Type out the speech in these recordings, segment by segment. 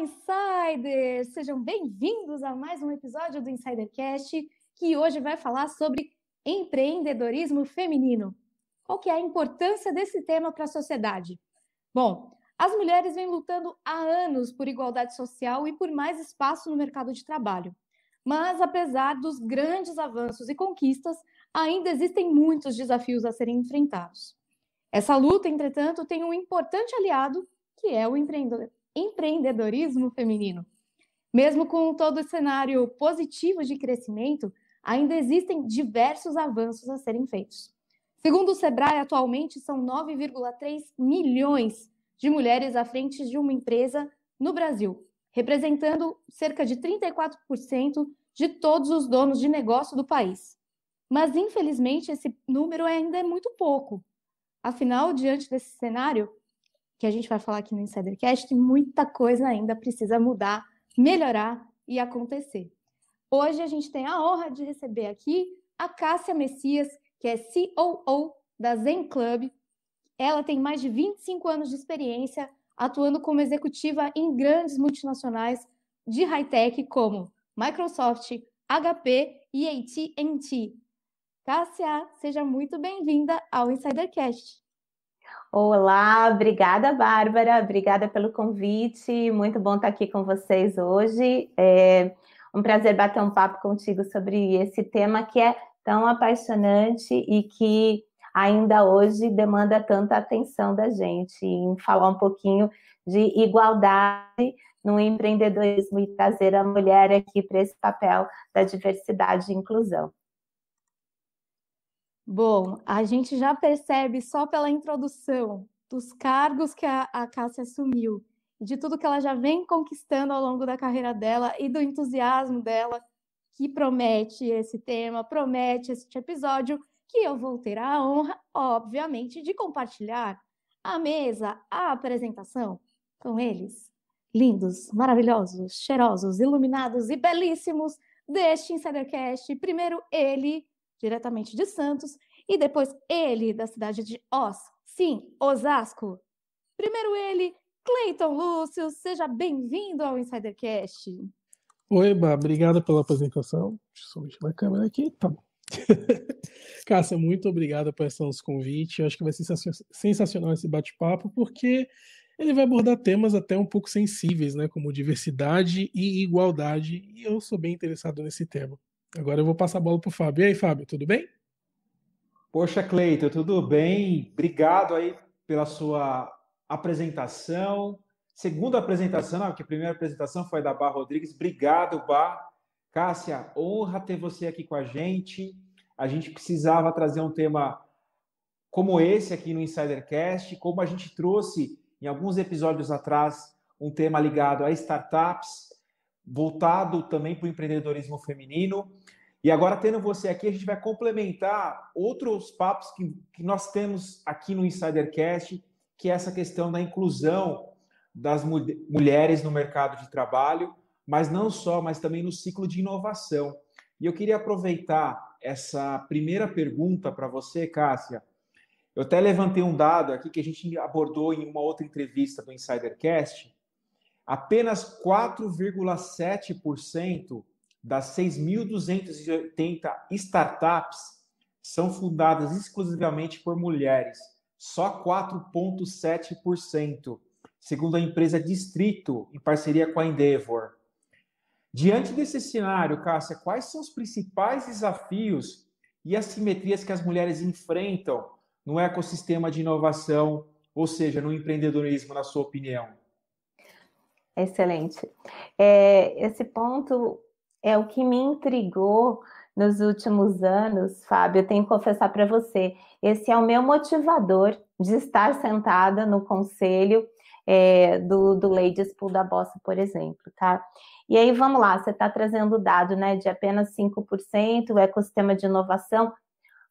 Insiders! Sejam bem-vindos a mais um episódio do Insidercast, que hoje vai falar sobre empreendedorismo feminino. Qual que é a importância desse tema para a sociedade? Bom, as mulheres vêm lutando há anos por igualdade social e por mais espaço no mercado de trabalho. Mas, apesar dos grandes avanços e conquistas, ainda existem muitos desafios a serem enfrentados. Essa luta, entretanto, tem um importante aliado, que é o empreendedor empreendedorismo feminino. Mesmo com todo o cenário positivo de crescimento, ainda existem diversos avanços a serem feitos. Segundo o Sebrae, atualmente são 9,3 milhões de mulheres à frente de uma empresa no Brasil, representando cerca de 34% de todos os donos de negócio do país. Mas, infelizmente, esse número ainda é muito pouco. Afinal, diante desse cenário, que a gente vai falar aqui no Insidercast, muita coisa ainda precisa mudar, melhorar e acontecer. Hoje a gente tem a honra de receber aqui a Cássia Messias, que é COO da Zen Club. Ela tem mais de 25 anos de experiência atuando como executiva em grandes multinacionais de high-tech como Microsoft, HP e AT&T. Cássia, seja muito bem-vinda ao Insidercast. Olá, obrigada, Bárbara, obrigada pelo convite. Muito bom estar aqui com vocês hoje. É um prazer bater um papo contigo sobre esse tema que é tão apaixonante e que ainda hoje demanda tanta atenção da gente em falar um pouquinho de igualdade no empreendedorismo e trazer a mulher aqui para esse papel da diversidade e inclusão. Bom, a gente já percebe só pela introdução dos cargos que a, a Cássia assumiu de tudo que ela já vem conquistando ao longo da carreira dela e do entusiasmo dela, que promete esse tema, promete este episódio, que eu vou ter a honra, obviamente, de compartilhar a mesa, a apresentação com eles, lindos, maravilhosos, cheirosos, iluminados e belíssimos deste Insidercast. Primeiro ele, diretamente de Santos, e depois ele, da cidade de Oz, sim, Osasco. Primeiro ele, Cleiton Lúcio, seja bem-vindo ao Insidercast. Oi, Bah, obrigado pela apresentação. Deixa eu só mexer na câmera aqui, tá bom. Cássia, muito obrigado por esse nosso convite. Eu acho que vai ser sensacional esse bate-papo, porque ele vai abordar temas até um pouco sensíveis, né? Como diversidade e igualdade. E eu sou bem interessado nesse tema. Agora eu vou passar a bola para o Fábio. E aí, Fábio, tudo bem? Poxa, Cleito, tudo bem? Obrigado aí pela sua apresentação. Segunda apresentação, não, a primeira apresentação foi da Bar Rodrigues. Obrigado, Bar. Cássia, honra ter você aqui com a gente. A gente precisava trazer um tema como esse aqui no Insidercast, como a gente trouxe em alguns episódios atrás um tema ligado a startups, voltado também para o empreendedorismo feminino. E agora, tendo você aqui, a gente vai complementar outros papos que, que nós temos aqui no Insidercast, que é essa questão da inclusão das mulheres no mercado de trabalho, mas não só, mas também no ciclo de inovação. E eu queria aproveitar essa primeira pergunta para você, Cássia. Eu até levantei um dado aqui que a gente abordou em uma outra entrevista do Insidercast, apenas 4,7% das 6.280 startups são fundadas exclusivamente por mulheres, só 4,7%, segundo a empresa Distrito, em parceria com a Endeavor. Diante desse cenário, Cássia, quais são os principais desafios e assimetrias que as mulheres enfrentam no ecossistema de inovação, ou seja, no empreendedorismo, na sua opinião? Excelente. É, esse ponto é o que me intrigou nos últimos anos, Fábio. Eu tenho que confessar para você: esse é o meu motivador de estar sentada no conselho é, do, do Ladies Pool da Bossa, por exemplo, tá? E aí, vamos lá, você está trazendo o dado né, de apenas 5%, o ecossistema de inovação.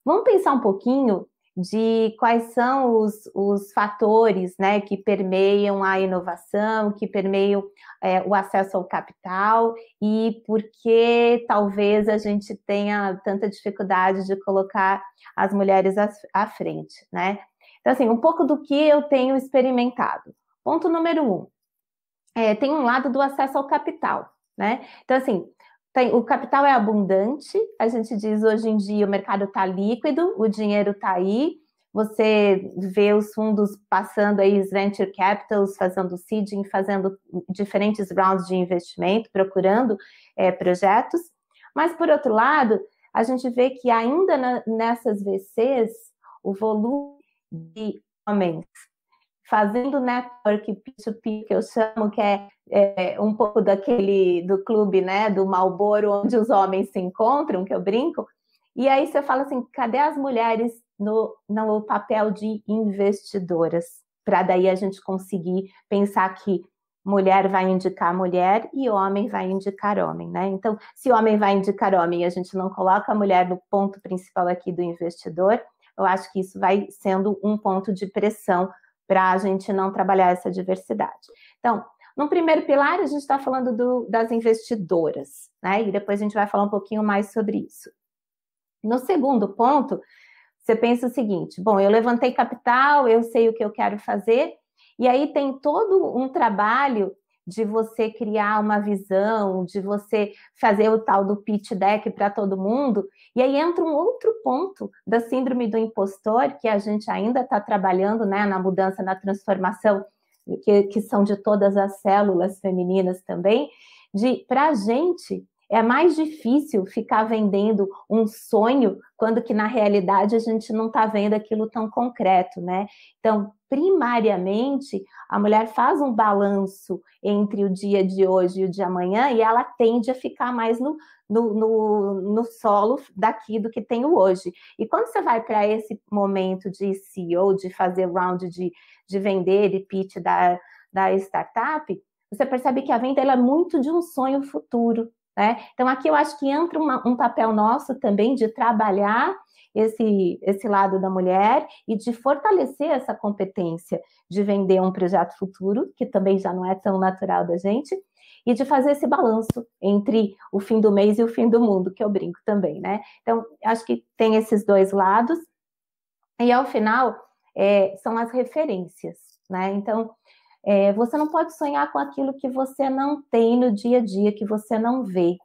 Vamos pensar um pouquinho de quais são os, os fatores né, que permeiam a inovação, que permeiam é, o acesso ao capital e por que talvez a gente tenha tanta dificuldade de colocar as mulheres à, à frente, né? Então, assim, um pouco do que eu tenho experimentado. Ponto número um, é, tem um lado do acesso ao capital, né? Então, assim, tem, o capital é abundante, a gente diz hoje em dia o mercado está líquido, o dinheiro está aí, você vê os fundos passando aí, os venture capitals, fazendo seeding, fazendo diferentes rounds de investimento, procurando é, projetos. Mas, por outro lado, a gente vê que ainda na, nessas VCs, o volume de homens fazendo network peer-to-peer, que eu chamo, que é, é, um pouco daquele do clube, né, do Malboro, onde os homens se encontram, que eu brinco. E aí você fala assim, cadê as mulheres no, no papel de investidoras? Para daí a gente conseguir pensar que mulher vai indicar mulher e homem vai indicar homem, né? Então, se homem vai indicar homem e a gente não coloca a mulher no ponto principal aqui do investidor, eu acho que isso vai sendo um ponto de pressão para a gente não trabalhar essa diversidade. Então, no primeiro pilar, a gente está falando do, das investidoras, né? E depois a gente vai falar um pouquinho mais sobre isso. No segundo ponto, você pensa o seguinte: bom, eu levantei capital, eu sei o que eu quero fazer, e aí tem todo um trabalho de você criar uma visão, de você fazer o tal do pitch deck para todo mundo. E aí entra um outro ponto da síndrome do impostor, que a gente ainda está trabalhando né, na mudança, na transformação, que, que são de todas as células femininas também, de para a gente é mais difícil ficar vendendo um sonho quando que na realidade a gente não está vendo aquilo tão concreto, né? Então, primariamente, a mulher faz um balanço entre o dia de hoje e o de amanhã e ela tende a ficar mais no, no, no, no solo daqui do que tem hoje. E quando você vai para esse momento de CEO, de fazer round de, de vender e pitch da, da startup, você percebe que a venda é muito de um sonho futuro, né? Então, aqui eu acho que entra uma, um papel nosso também de trabalhar esse, esse lado da mulher e de fortalecer essa competência de vender um projeto futuro, que também já não é tão natural da gente, e de fazer esse balanço entre o fim do mês e o fim do mundo, que eu brinco também, né? Então, acho que tem esses dois lados, e ao final é, são as referências, né? Então, é, você não pode sonhar com aquilo que você não tem no dia a dia, que você não vê.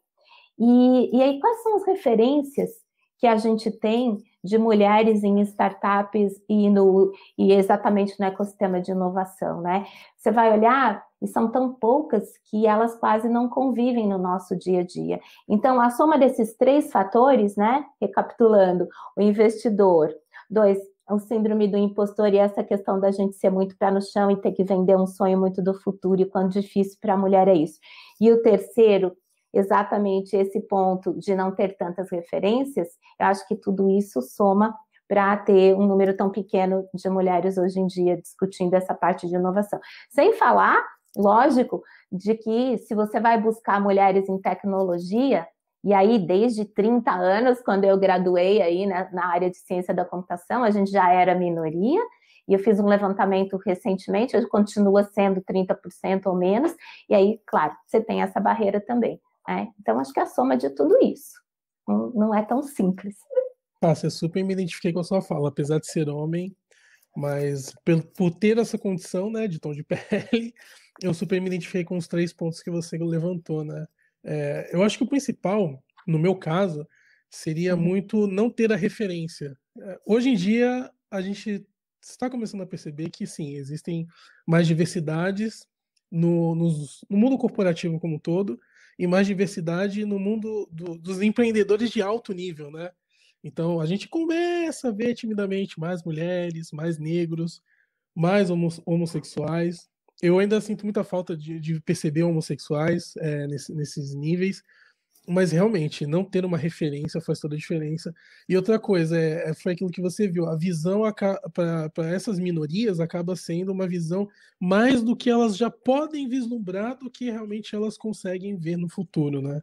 E, e aí, quais são as referências que a gente tem de mulheres em startups e, no, e exatamente no ecossistema de inovação, né? Você vai olhar e são tão poucas que elas quase não convivem no nosso dia a dia. Então, a soma desses três fatores, né? Recapitulando, o investidor, dois, o é síndrome do impostor e essa questão da gente ser muito pé no chão e ter que vender um sonho muito do futuro e quão difícil para a mulher é isso. E o terceiro, exatamente esse ponto de não ter tantas referências, eu acho que tudo isso soma para ter um número tão pequeno de mulheres hoje em dia discutindo essa parte de inovação. Sem falar, lógico, de que se você vai buscar mulheres em tecnologia, e aí, desde 30 anos, quando eu graduei aí na, né, na área de ciência da computação, a gente já era minoria, e eu fiz um levantamento recentemente, hoje continua sendo 30% ou menos, e aí, claro, você tem essa barreira também. Né? Então, acho que é a soma de tudo isso. Não, não é tão simples. Ah, eu super me identifiquei com a sua fala, apesar de ser homem, mas por, por ter essa condição, né, de tom de pele, eu super me identifiquei com os três pontos que você levantou, né? É, eu acho que o principal, no meu caso, seria uhum. muito não ter a referência. É, hoje em dia, a gente está começando a perceber que sim, existem mais diversidades no, nos, no mundo corporativo como um todo e mais diversidade no mundo do, dos empreendedores de alto nível, né? Então a gente começa a ver timidamente mais mulheres, mais negros, mais homossexuais eu ainda sinto muita falta de, de perceber homossexuais é, nesse, nesses níveis, mas realmente, não ter uma referência faz toda a diferença. E outra coisa, é, é foi aquilo que você viu, a visão para essas minorias acaba sendo uma visão mais do que elas já podem vislumbrar do que realmente elas conseguem ver no futuro, né?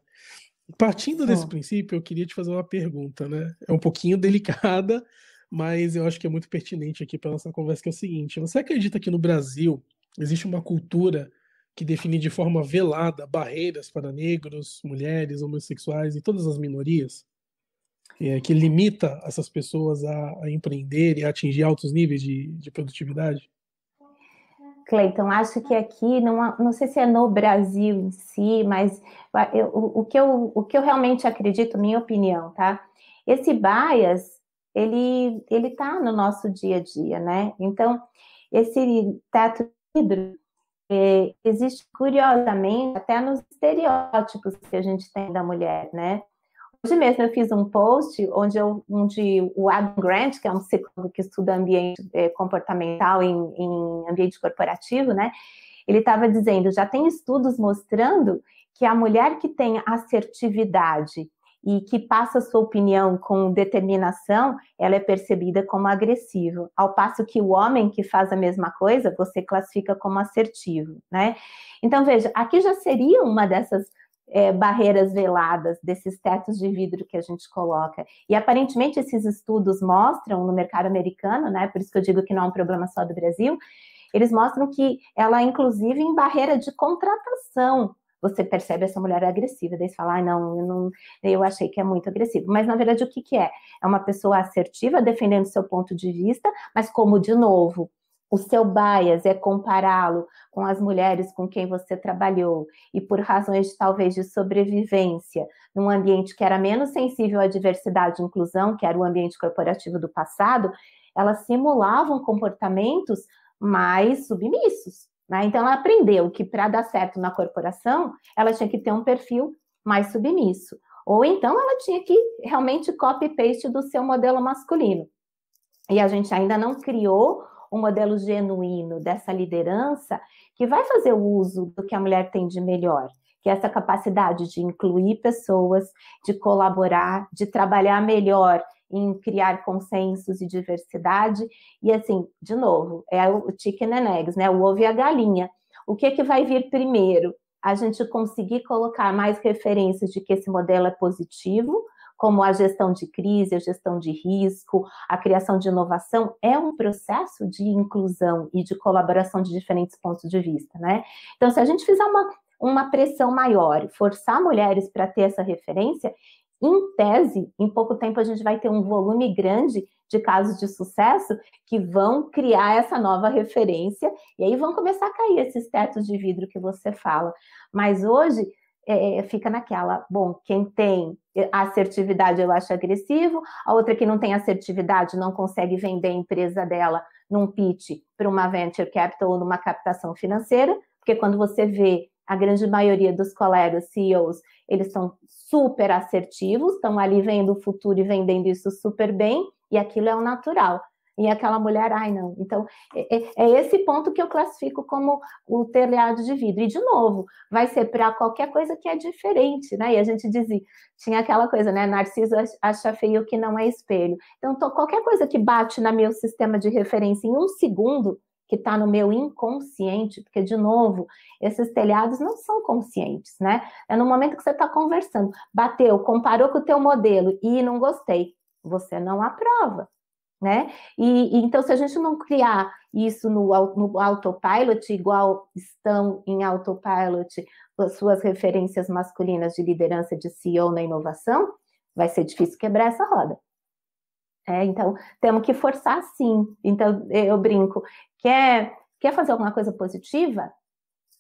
Partindo desse oh. princípio, eu queria te fazer uma pergunta, né? É um pouquinho delicada, mas eu acho que é muito pertinente aqui para nossa conversa, que é o seguinte: você acredita que no Brasil Existe uma cultura que define de forma velada barreiras para negros, mulheres, homossexuais e todas as minorias, é, que limita essas pessoas a, a, empreender e a atingir altos níveis de, de produtividade? Cleiton, acho que aqui, não, não sei se é no Brasil em si, mas eu, o, que eu, o que eu realmente acredito, minha opinião, tá? Esse bias, ele ele está no nosso dia a dia, né? Então, esse teto vidro, é, existe curiosamente até nos estereótipos que a gente tem da mulher, né? Hoje mesmo eu fiz um post onde, eu, onde o Adam Grant, que é um psicólogo que estuda ambiente é, comportamental em, em ambiente corporativo, né? Ele estava dizendo, já tem estudos mostrando que a mulher que tem assertividade e que passa sua opinião com determinação, ela é percebida como agressivo. Ao passo que o homem que faz a mesma coisa, você classifica como assertivo, né? Então veja, aqui já seria uma dessas é, barreiras veladas, desses tetos de vidro que a gente coloca. E aparentemente esses estudos mostram no mercado americano, né? Por isso que eu digo que não é um problema só do Brasil. Eles mostram que ela, é, inclusive, em barreira de contratação, você percebe essa mulher agressiva, daí você fala, ah, não, eu não, eu achei que é muito agressivo. Mas na verdade o que, que é? É uma pessoa assertiva, defendendo seu ponto de vista, mas como de novo, o seu bias é compará-lo com as mulheres com quem você trabalhou e por razões talvez de sobrevivência, num ambiente que era menos sensível à diversidade e inclusão, que era o ambiente corporativo do passado, elas simulavam comportamentos mais submissos. Né? Então, ela aprendeu que para dar certo na corporação, ela tinha que ter um perfil mais submisso. Ou então, ela tinha que realmente copy-paste do seu modelo masculino. E a gente ainda não criou um modelo genuíno dessa liderança que vai fazer o uso do que a mulher tem de melhor, que é essa capacidade de incluir pessoas, de colaborar, de trabalhar melhor em criar consensos e diversidade. E assim, de novo, é o chicken and eggs, né? O ovo e a galinha. O que, é que vai vir primeiro? A gente conseguir colocar mais referências de que esse modelo é positivo, como a gestão de crise, a gestão de risco, a criação de inovação, é um processo de inclusão e de colaboração de diferentes pontos de vista, né? Então, se a gente fizer uma, uma pressão maior, forçar mulheres para ter essa referência, em tese, em pouco tempo a gente vai ter um volume grande de casos de sucesso que vão criar essa nova referência e aí vão começar a cair esses tetos de vidro que você fala. Mas hoje é, é fica naquela, bom, quem tem assertividade eu acho agressivo, a outra que não tem assertividade não consegue vender a empresa dela num pitch para uma venture capital ou numa captação financeira, porque quando você vê a grande maioria dos colegas CEOs, eles são super assertivos, estão ali vendo o futuro e vendendo isso super bem, e aquilo é o natural. E aquela mulher, ai não. Então, é, é, é esse ponto que eu classifico como o telhado de vidro. E, de novo, vai ser para qualquer coisa que é diferente, né? E a gente dizia, tinha aquela coisa, né? Narciso acha feio que não é espelho. Então, tô, qualquer coisa que bate no meu sistema de referência em um segundo, que está no meu inconsciente, porque, de novo, esses telhados não são conscientes, né? É no momento que você está conversando. Bateu, comparou com o teu modelo e não gostei. Você não aprova, né? E, e, então, se a gente não criar isso no, no autopilot, igual estão em autopilot as suas referências masculinas de liderança de CEO na inovação, vai ser difícil quebrar essa roda. É, então, temos que forçar sim. Então, eu brinco. Quer, quer fazer alguma coisa positiva?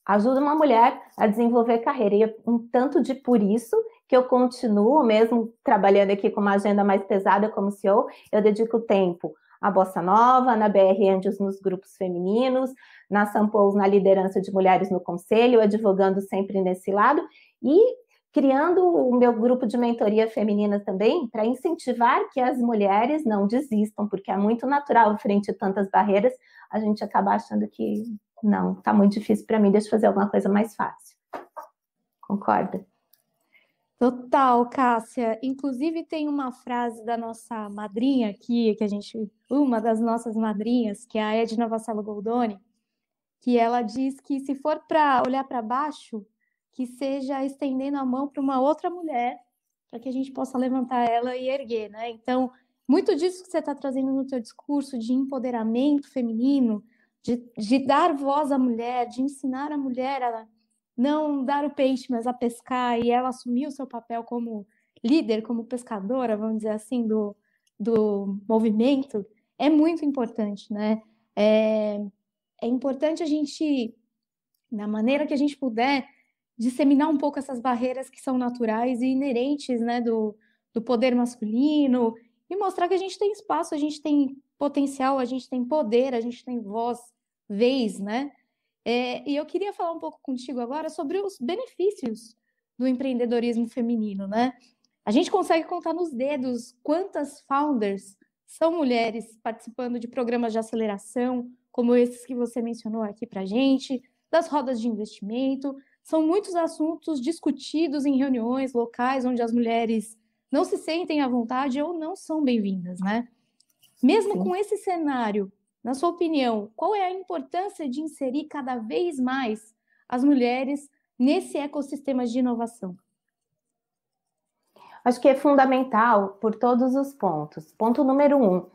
Ajuda uma mulher a desenvolver carreira. E um tanto de por isso que eu continuo, mesmo trabalhando aqui com uma agenda mais pesada como CEO, eu dedico tempo à Bossa Nova, na BR Andes, nos grupos femininos, na Sampous na liderança de mulheres no conselho, advogando sempre nesse lado, e criando o meu grupo de mentoria feminina também, para incentivar que as mulheres não desistam, porque é muito natural, frente a tantas barreiras, a gente acaba achando que não, está muito difícil para mim, deixa eu fazer alguma coisa mais fácil. Concorda? Total, Cássia. Inclusive tem uma frase da nossa madrinha aqui, que a gente, uma das nossas madrinhas, que é a Edna Vassalo Goldoni, que ela diz que se for para olhar para baixo, que seja estendendo a mão para uma outra mulher, para que a gente possa levantar ela e erguer, né? Então, muito disso que você está trazendo no teu discurso de empoderamento feminino, de, de, dar voz à mulher, de ensinar a mulher a não dar o peixe, mas a pescar, e ela assumir o seu papel como líder, como pescadora, vamos dizer assim, do, do movimento, é muito importante, né? É, é importante a gente, na maneira que a gente puder, disseminar um pouco essas barreiras que são naturais e inerentes né, do, do poder masculino e mostrar que a gente tem espaço, a gente tem potencial, a gente tem poder, a gente tem voz, vez, né? É, e eu queria falar um pouco contigo agora sobre os benefícios do empreendedorismo feminino, né? A gente consegue contar nos dedos quantas founders são mulheres participando de programas de aceleração, como esses que você mencionou aqui para gente, das rodas de investimento, são muitos assuntos discutidos em reuniões locais onde as mulheres não se sentem à vontade ou não são bem-vindas, né? Mesmo Sim. com esse cenário, na sua opinião, qual é a importância de inserir cada vez mais as mulheres nesse ecossistema de inovação? Acho que é fundamental por todos os pontos. Ponto número um: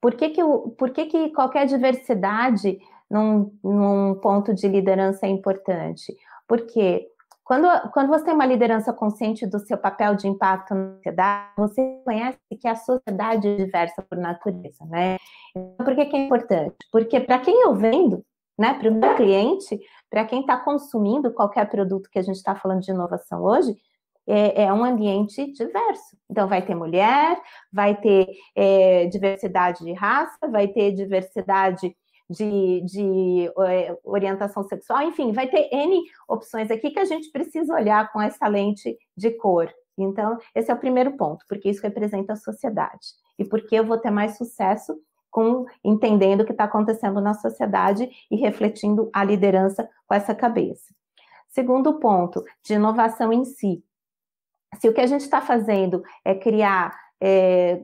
por que, que, por que, que qualquer diversidade num, num ponto de liderança é importante? Porque quando, quando você tem é uma liderança consciente do seu papel de impacto na sociedade, você conhece que a sociedade é diversa por natureza, né? Então, por que, que é importante? Porque para quem eu vendo, né, para o meu cliente, para quem está consumindo qualquer produto que a gente está falando de inovação hoje, é, é, um ambiente diverso. Então, vai ter mulher, vai ter é, diversidade de raça, vai ter diversidade de, de eh, orientação sexual, enfim, vai ter N opções aqui que a gente precisa olhar com essa lente de cor. Então, esse é o primeiro ponto, porque isso representa a sociedade. E porque eu vou ter mais sucesso com entendendo o que está acontecendo na sociedade e refletindo a liderança com essa cabeça. Segundo ponto, de inovação em si. Se o que a gente está fazendo é criar é,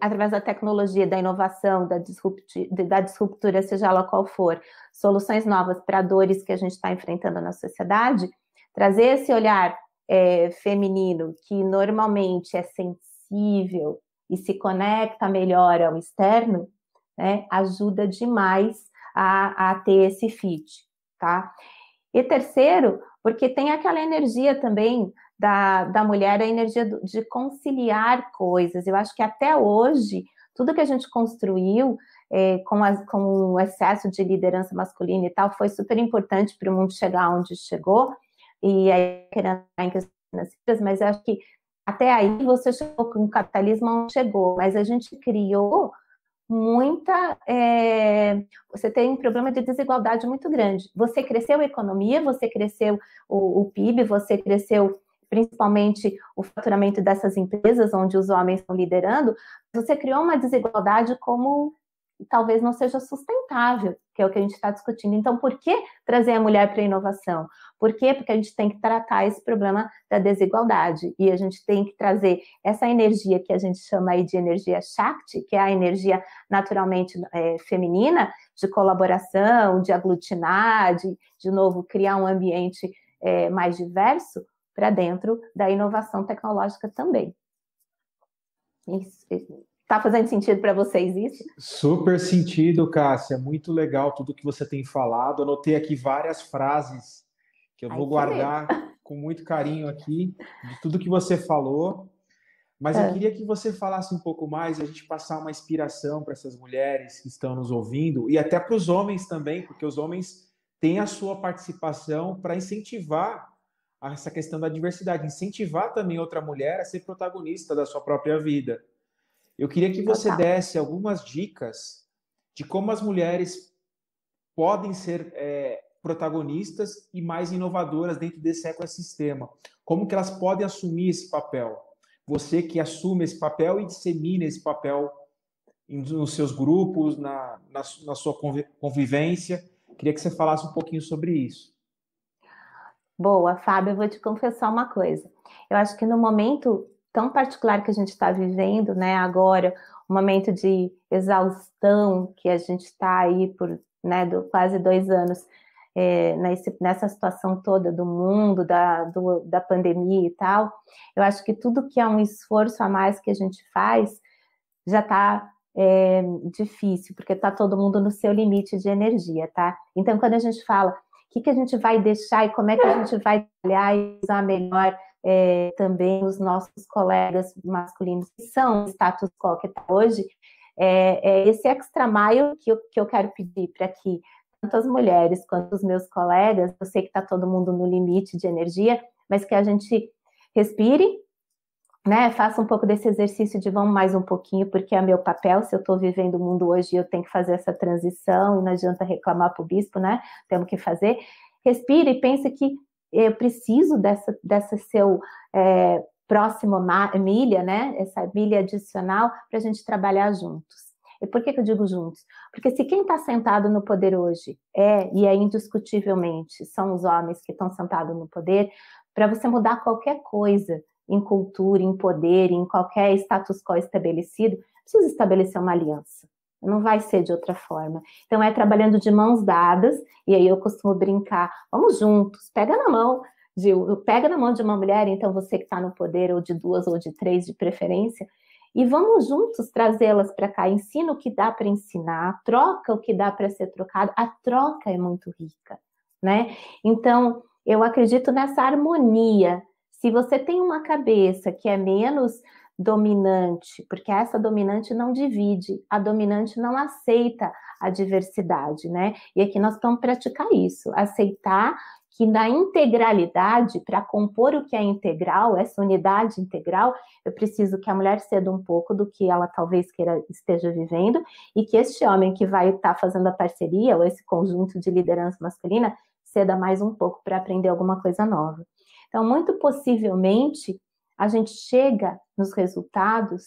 através da tecnologia, da inovação, da, disrupti, da disruptura, seja ela qual for, soluções novas para dores que a gente está enfrentando na sociedade, trazer esse olhar é, feminino que normalmente é sensível e se conecta melhor ao externo, né, ajuda demais a, a ter esse fit, tá? E terceiro, porque tem aquela energia também da, da mulher a energia de conciliar coisas. Eu acho que até hoje, tudo que a gente construiu é, com, as, com o excesso de liderança masculina e tal foi super importante para o mundo chegar onde chegou. E aí, querendo em questões mas eu acho que até aí você chegou com o capitalismo, não chegou, mas a gente criou muita. É, você tem um problema de desigualdade muito grande. Você cresceu a economia, você cresceu o, o PIB, você cresceu principalmente o faturamento dessas empresas, onde os homens estão liderando, você criou uma desigualdade como talvez não seja sustentável, que é o que a gente está discutindo. Então, por que trazer a mulher para a inovação? Por quê? Porque a gente tem que tratar esse problema da desigualdade e a gente tem que trazer essa energia que a gente chama aí de energia Shakti, que é a energia naturalmente é, feminina, de colaboração, de aglutinar, de, de novo, criar um ambiente é, mais diverso, para dentro da inovação tecnológica também. Está fazendo sentido para vocês isso? Super sentido, Cássia. Muito legal tudo que você tem falado. Anotei aqui várias frases que eu Ai, vou guardar com muito carinho aqui de tudo que você falou. Mas é. eu ah. queria que você falasse um pouco mais e a gente passar uma inspiração para essas mulheres que estão nos ouvindo e até para os homens também, porque os homens têm a sua participação para incentivar essa questão da diversidade, incentivar também outra mulher a ser protagonista da sua própria vida. Eu queria que você desse algumas dicas de como as mulheres podem ser é, protagonistas e mais inovadoras dentro desse ecossistema. Como que elas podem assumir esse papel? Você que assume esse papel e dissemina esse papel nos seus grupos, na, na, na sua convivência. Queria que você falasse um pouquinho sobre isso. Boa, Fábio, eu vou te confessar uma coisa. Eu acho que no momento tão particular que a gente está vivendo, né, agora, um momento de exaustão que a gente está aí por né, do, quase dois anos é, nesse, nessa situação toda do mundo, da, do, da pandemia e tal, eu acho que tudo que é um esforço a mais que a gente faz já está é, difícil, porque está todo mundo no seu limite de energia, tá? Então, quando a gente fala que, que a gente vai deixar e como é que a gente vai trabalhar e usar melhor é, também os nossos colegas masculinos que são o status quo que está hoje, é, é, esse extra maio que eu, que eu quero pedir para que tanto as mulheres quanto os meus colegas, eu sei que está todo mundo no limite de energia, mas que a gente respire né, faça um pouco desse exercício de vamos mais um pouquinho, porque é meu papel, se eu estou vivendo o mundo hoje, eu tenho que fazer essa transição, e não adianta reclamar para o bispo, né? Temos que fazer. Respire e pense que eu preciso dessa, dessa seu é, próximo milha, né? Essa milha adicional para a gente trabalhar juntos. E por que, que eu digo juntos? Porque se quem está sentado no poder hoje é, e é indiscutivelmente, são os homens que estão sentados no poder, para você mudar qualquer coisa, em cultura, em poder, em qualquer status quo estabelecido, precisa estabelecer uma aliança. Não vai ser de outra forma. Então é trabalhando de mãos dadas, e aí eu costumo brincar, vamos juntos, pega na mão, de, pega na mão de uma mulher, então você que está no poder, ou de duas, ou de três, de preferência, e vamos juntos trazê-las para cá. Ensina o que dá para ensinar, troca o que dá para ser trocado. A troca é muito rica, né? Então, eu acredito nessa harmonia se você tem uma cabeça que é menos dominante, porque essa dominante não divide, a dominante não aceita a diversidade, né? E aqui nós vamos praticar isso, aceitar que na integralidade, para compor o que é integral, essa unidade integral, eu preciso que a mulher ceda um pouco do que ela talvez queira esteja vivendo e que este homem que vai estar tá fazendo a parceria ou esse conjunto de liderança masculina ceda mais um pouco para aprender alguma coisa nova. Então, muito possivelmente, a gente chega nos resultados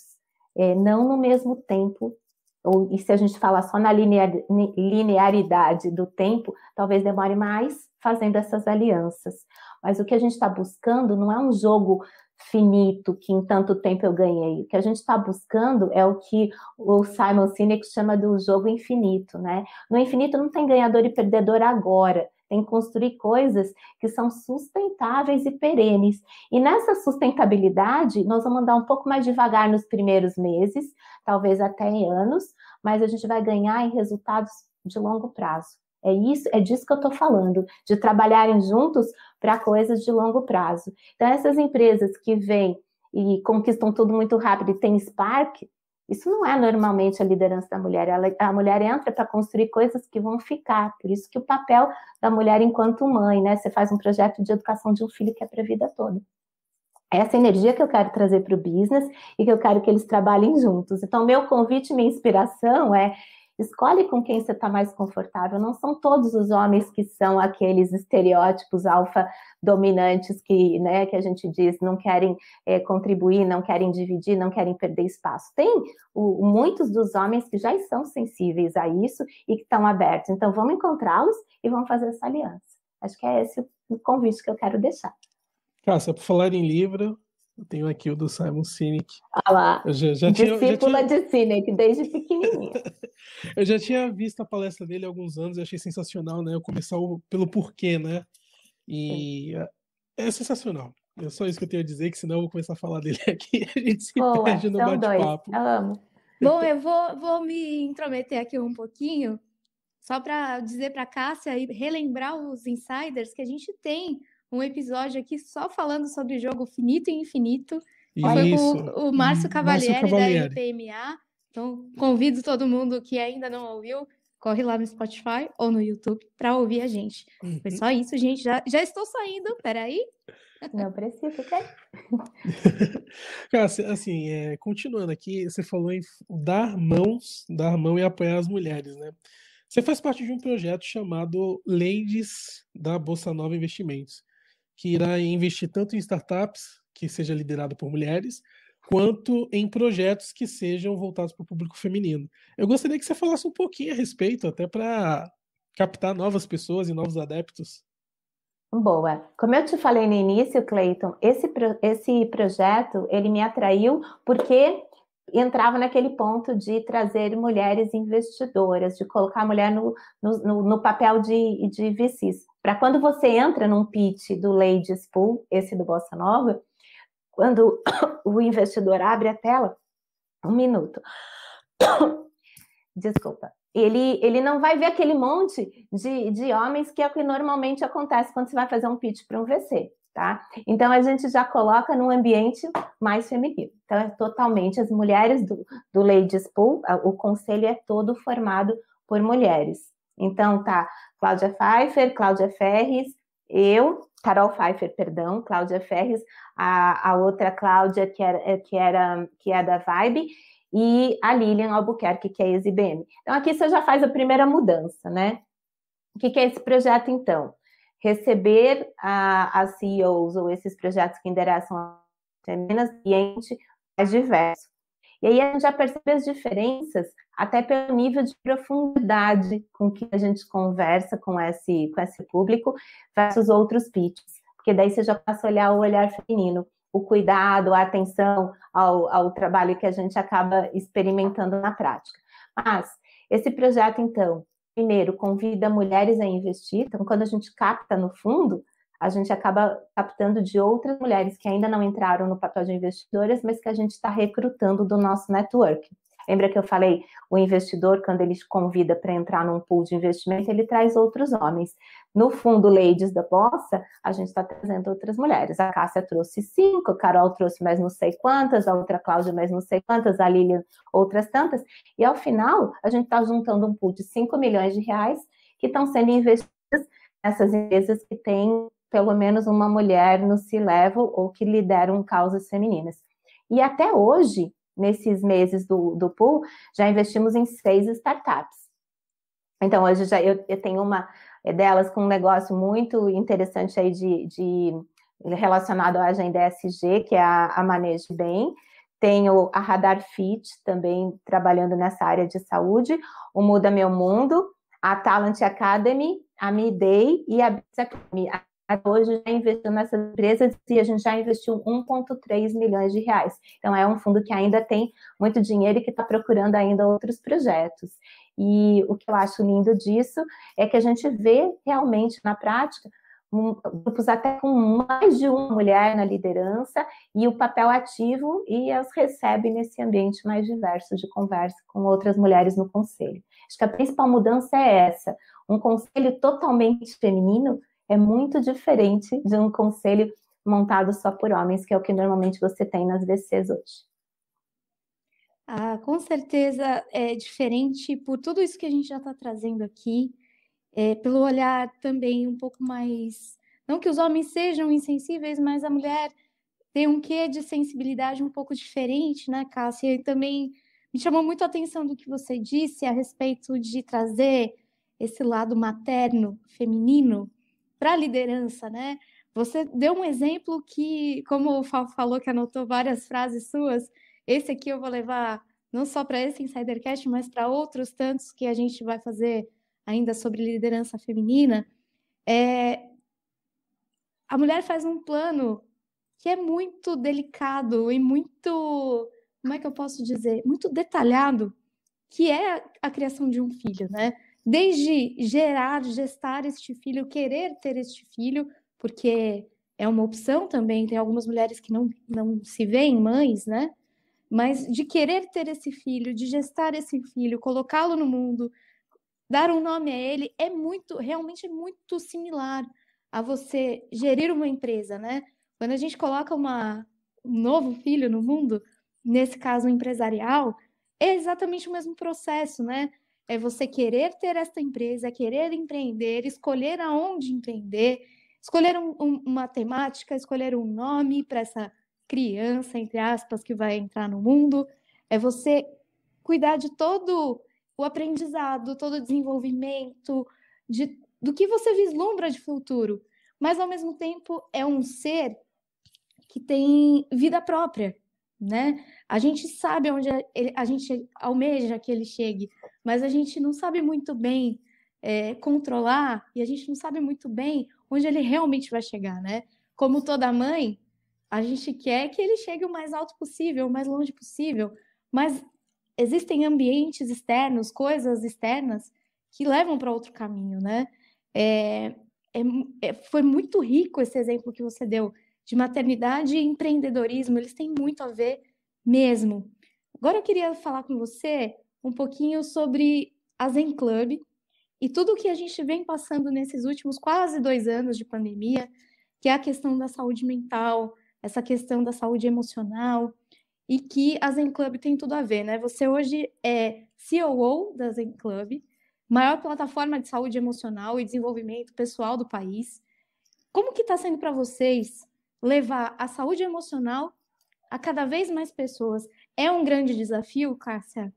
é, não no mesmo tempo, ou e se a gente falar só na linear, linearidade do tempo, talvez demore mais fazendo essas alianças. Mas o que a gente está buscando não é um jogo finito, que em tanto tempo eu ganhei. O que a gente está buscando é o que o Simon Sinek chama do jogo infinito, né? No infinito não tem ganhador e perdedor agora, tem que construir coisas que são sustentáveis e perenes. E nessa sustentabilidade, nós vamos andar um pouco mais devagar nos primeiros meses, talvez até em anos, mas a gente vai ganhar em resultados de longo prazo. É isso, é disso que eu estou falando, de trabalharem juntos para coisas de longo prazo. Então, essas empresas que vêm e conquistam tudo muito rápido e tem Spark, isso não é normalmente a liderança da mulher. Ela, a mulher entra para construir coisas que vão ficar. Por isso que o papel da mulher enquanto mãe, né? Você faz um projeto de educação de um filho que é para a vida toda. É essa energia que eu quero trazer para o business e que eu quero que eles trabalhem juntos. Então, meu convite, minha inspiração é Escolhe com quem você está mais confortável. Não são todos os homens que são aqueles estereótipos alfa dominantes que, né, que a gente diz não querem é, contribuir, não querem dividir, não querem perder espaço. Tem o, muitos dos homens que já são sensíveis a isso e que estão abertos. Então vamos encontrá-los e vamos fazer essa aliança. Acho que é esse o convite que eu quero deixar. Cássia, por falar em livro, eu tenho aqui o do Simon Sinek. Ah lá. Eu já, já Discípula tinha, já tinha... de Sinek, desde pequenininho. eu já tinha visto a palestra dele há alguns anos e achei sensacional, né? Eu começar o, pelo porquê, né? E é, é sensacional. É só isso que eu tenho a dizer, que senão eu vou começar a falar dele aqui a gente se Boa, perde no bate-papo. Amo. Bom, eu vou, vou me intrometer aqui um pouquinho, só para dizer para a Cássia e relembrar os insiders que a gente tem um episódio aqui só falando sobre jogo finito e infinito. Isso. Foi com o Márcio Cavalieri, da IPMA. Então, convido todo mundo que ainda não ouviu, corre lá no Spotify ou no YouTube para ouvir a gente. Uhum. Foi só isso, gente. Já, já estou saindo, peraí. Não precisa, ok? Cara, assim, é, continuando aqui, você falou em dar mãos, dar mão e apoiar as mulheres, né? Você faz parte de um projeto chamado Ladies da Bolsa Nova Investimentos que irá investir tanto em startups, que seja liderada por mulheres, quanto em projetos que sejam voltados para o público feminino. Eu gostaria que você falasse um pouquinho a respeito, até para captar novas pessoas e novos adeptos. Boa. Como eu te falei no início, Cleiton, esse, esse projeto ele me atraiu porque entrava naquele ponto de trazer mulheres investidoras, de colocar a mulher no, no, no papel de, de VCs. Para quando você entra num pitch do Ladies Pool, esse do Bossa Nova, quando o investidor abre a tela, um minuto. Desculpa. Ele, ele não vai ver aquele monte de, de homens que é o que normalmente acontece quando você vai fazer um pitch para um VC, tá? Então a gente já coloca num ambiente mais feminino. Então é totalmente as mulheres do, do Ladies Pool, o conselho é todo formado por mulheres. Então tá Cláudia Pfeiffer, Cláudia Ferres, eu, Carol Pfeiffer, perdão, Cláudia Ferres, a, a outra Cláudia que era, eh, que era que é da Vibe e a Lilian Albuquerque que é ex-IBM. Então aqui você já faz a primeira mudança, né? O que, que é esse projeto então? Receber as CEOs ou esses projetos que endereçam a Minas ambiente mais diverso. E aí a gente já percebe as diferenças até pelo nível de profundidade com que a gente conversa com esse, com esse público versus outros pitches. Porque daí você já passa a olhar o olhar feminino, o cuidado, a atenção ao, ao trabalho que a gente acaba experimentando na prática. Mas esse projeto, então, primeiro, convida mulheres a investir. Então, quando a gente capta no fundo, a gente acaba captando de outras mulheres que ainda não entraram no papel de investidoras, mas que a gente está recrutando do nosso network. Lembra que eu falei, o investidor, quando ele te convida para entrar num pool de investimento, ele traz outros homens. No fundo, Ladies da Bossa, a gente está trazendo outras mulheres. A Cássia trouxe cinco, a Carol trouxe mais não sei quantas, a outra Cláudia mais não sei quantas, a Lilian outras tantas. E ao final, a gente está juntando um pool de 5 milhões de reais que estão sendo investidos nessas empresas que têm pelo menos uma mulher no C-Level ou que lideram causas femininas. E até hoje, nesses meses do, do pool, já investimos em seis startups. Então, hoje já eu, eu tenho uma delas com um negócio muito interessante aí de, de relacionado à agenda SG, que é a, a Manejo Bem. Tenho a Radar Fit, também trabalhando nessa área de saúde, o Muda Meu Mundo, a Talent Academy, a Me Day e a Biz Academy hoje já investiu nessas empresas e a gente já investiu 1,3 milhões de reais. Então é um fundo que ainda tem muito dinheiro e que está procurando ainda outros projetos. E o que eu acho lindo disso é que a gente vê realmente na prática grupos até com mais de uma mulher na liderança e o papel ativo e as recebe nesse ambiente mais diverso de conversa com outras mulheres no conselho. Acho que a principal mudança é essa, um conselho totalmente feminino é muito diferente de um conselho montado só por homens, que é o que normalmente você tem nas VCs hoje. Ah, com certeza é diferente por tudo isso que a gente já está trazendo aqui, é, pelo olhar também um pouco mais. Não que os homens sejam insensíveis, mas a mulher tem um quê de sensibilidade um pouco diferente, né, Cássia? E também me chamou muito a atenção do que você disse a respeito de trazer esse lado materno, feminino, para a liderança, né? Você deu um exemplo que, como o Fábio falou, que anotou várias frases suas, esse aqui eu vou levar não só para esse Insidercast, mas para outros tantos que a gente vai fazer ainda sobre liderança feminina. É... A mulher faz um plano que é muito delicado e muito, como é que eu posso dizer, muito detalhado, que é a criação de um filho, né? desde gerar, gestar este filho, querer ter este filho, porque é uma opção também, tem algumas mulheres que não, não se veem mães, né? Mas de querer ter esse filho, de gestar esse filho, colocá-lo no mundo, dar um nome a ele, é muito, realmente é muito similar a você gerir uma empresa, né? Quando a gente coloca uma, um novo filho no mundo, nesse caso empresarial, é exatamente o mesmo processo, né? é você querer ter esta empresa, querer empreender, escolher aonde empreender, escolher um, um, uma temática, escolher um nome para essa criança, entre aspas, que vai entrar no mundo. É você cuidar de todo o aprendizado, todo o desenvolvimento, de, do que você vislumbra de futuro. Mas, ao mesmo tempo, é um ser que tem vida própria, né? A gente sabe onde é, ele, a gente almeja que ele chegue, mas a gente não sabe muito bem é, controlar e a gente não sabe muito bem onde ele realmente vai chegar, né? Como toda mãe, a gente quer que ele chegue o mais alto possível, o mais longe possível, mas existem ambientes externos, coisas externas que levam para outro caminho, né? É, é, é, foi muito rico esse exemplo que você deu de maternidade e empreendedorismo, eles têm muito a ver mesmo. Agora eu queria falar com você um pouquinho sobre a Zen Club e tudo o que a gente vem passando nesses últimos quase dois anos de pandemia, que é a questão da saúde mental, essa questão da saúde emocional, e que a Zen Club tem tudo a ver, né? Você hoje é CEO da Zen Club, maior plataforma de saúde emocional e desenvolvimento pessoal do país. Como que está sendo para vocês levar a saúde emocional a cada vez mais pessoas é um grande desafio, Cássia?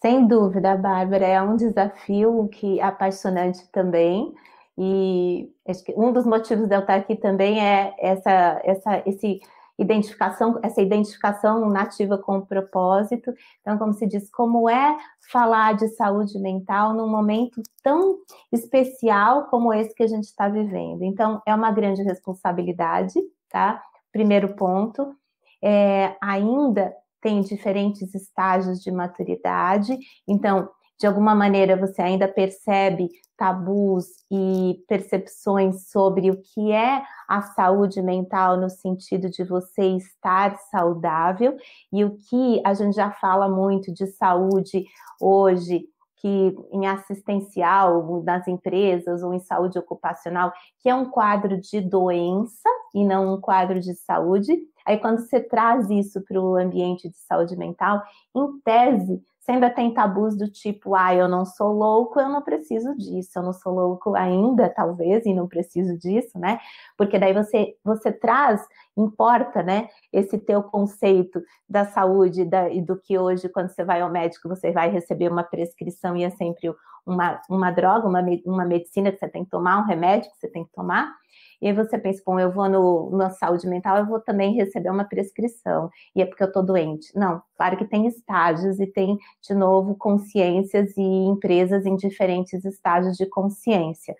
Sem dúvida, Bárbara, é um desafio que é apaixonante também. E acho que um dos motivos de eu estar aqui também é essa, essa esse identificação, essa identificação nativa com o propósito. Então, como se diz, como é falar de saúde mental num momento tão especial como esse que a gente está vivendo. Então, é uma grande responsabilidade, tá? primeiro ponto. É, ainda tem diferentes estágios de maturidade, então, de alguma maneira, você ainda percebe tabus e percepções sobre o que é a saúde mental, no sentido de você estar saudável, e o que a gente já fala muito de saúde hoje que em assistencial, nas empresas ou em saúde ocupacional, que é um quadro de doença e não um quadro de saúde. Aí, quando você traz isso para o ambiente de saúde mental, em tese, você ainda tem tabus do tipo, ah, eu não sou louco, eu não preciso disso, eu não sou louco ainda, talvez, e não preciso disso, né? Porque daí você, você traz, importa, né, esse teu conceito da saúde da, e do que hoje, quando você vai ao médico, você vai receber uma prescrição e é sempre uma, uma droga, uma, uma medicina que você tem que tomar, um remédio que você tem que tomar. E aí você pensa, bom, eu vou no, na saúde mental, eu vou também receber uma prescrição, e é porque eu estou doente. Não, claro que tem estágios e tem, de novo, consciências e empresas em diferentes estágios de consciência.